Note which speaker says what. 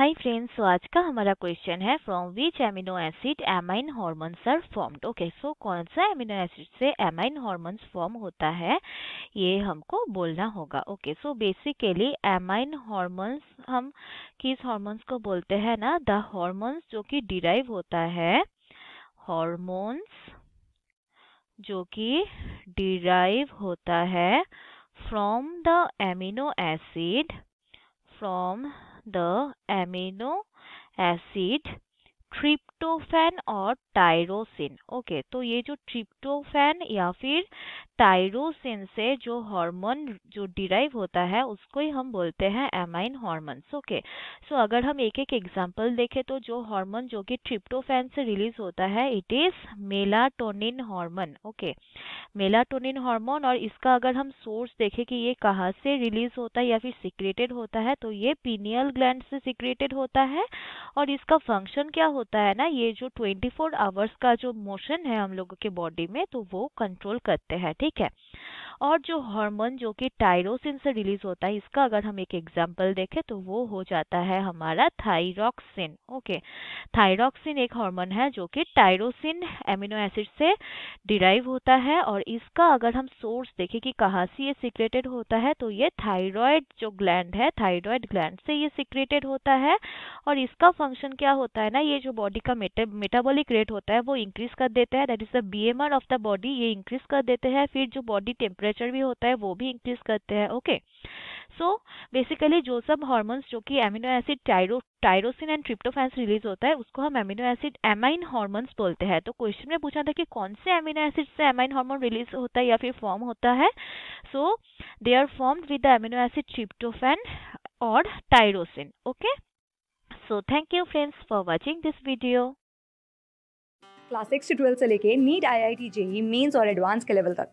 Speaker 1: hi friends so आज का हमारा क्वेश्चन है from which amino acid amine hormones are formed okay so कौन सा एमिनो एसिड से एमाइन हॉर्मोन्स फॉर्म होता है ये हमको बोलना होगा okay so basically amine hormones हम किस हॉर्मोन्स को बोलते हैं ना द हॉर्मोन्स जो कि डिराइव होता है हॉर्मोन्स जो कि डिराइव होता है फ्रॉम द एमिनो एसिड फ्रॉम the amino acid ट्रिप्टोफैन और टायरोसिन ओके तो ये जो ट्रिप्टोफैन या फिर टायरोसिन से जो हार्मोन जो डिराइव होता है उसको ही हम बोलते हैं एमाइन हार्मोन्स ओके सो अगर हम एक एक एग्जांपल देखें तो जो हार्मोन जो कि ट्रिप्टोफैन से रिलीज होता है it is melatonin hormone okay melatonin hormone और इसका अगर हम सोर्स देखें कि ये कहाँ से रिलीज होता है या फिर सिक्रेटेड होता है तो ये पीनियल ग्लैंड से सिक्रेटेड होता है और इसका फंक्शन क्या होता होता है ना ये जो 24 आवर्स का जो मोशन है हम लोगों के बॉडी में तो वो कंट्रोल करते हैं ठीक है और जो हार्मोन जो कि टायरोसिन से रिलीज होता है इसका अगर हम एक एग्जाम्पल देखें तो वो हो जाता है हमारा थाइरोक्सिन ओके थाइरोक्सिन एक हार्मोन है जो कि टायरोसिन एमिनो एसिड से डिराइव होता है और इसका अगर हम सोर्स देखें कि कहाँ से ये सिक्रेटेड होता है तो ये थाइरॉयड जो ग्लैंड है थाइरॉयड ग्लैंड से ये सिक्रेटेड होता है और इसका फंक्शन क्या होता है ना ये जो बॉडी का मेटाबॉलिक रेट होता है वो इंक्रीज कर देता है that is the B of the body ये इंक्रीज कर देते हैं फिर जो बॉडी टेम्परेचर टेम्परेचर भी होता है वो भी इंक्रीज करते हैं ओके सो बेसिकली जो सब हार्मोन्स जो कि एमिनो एसिड टाइरो टाइरोसिन एंड ट्रिप्टोफैन रिलीज होता है उसको हम एमिनो एसिड एमाइन हार्मोन्स बोलते हैं तो क्वेश्चन में पूछा था कि कौन से एमिनो एसिड से एमाइन हार्मोन रिलीज होता है या फिर फॉर्म होता है so they are formed with the amino acid tryptophan और tyrosine okay so thank you friends for watching this video
Speaker 2: class six से से लेके NEET I I T JEE Mains और एडवांस के लेवल तक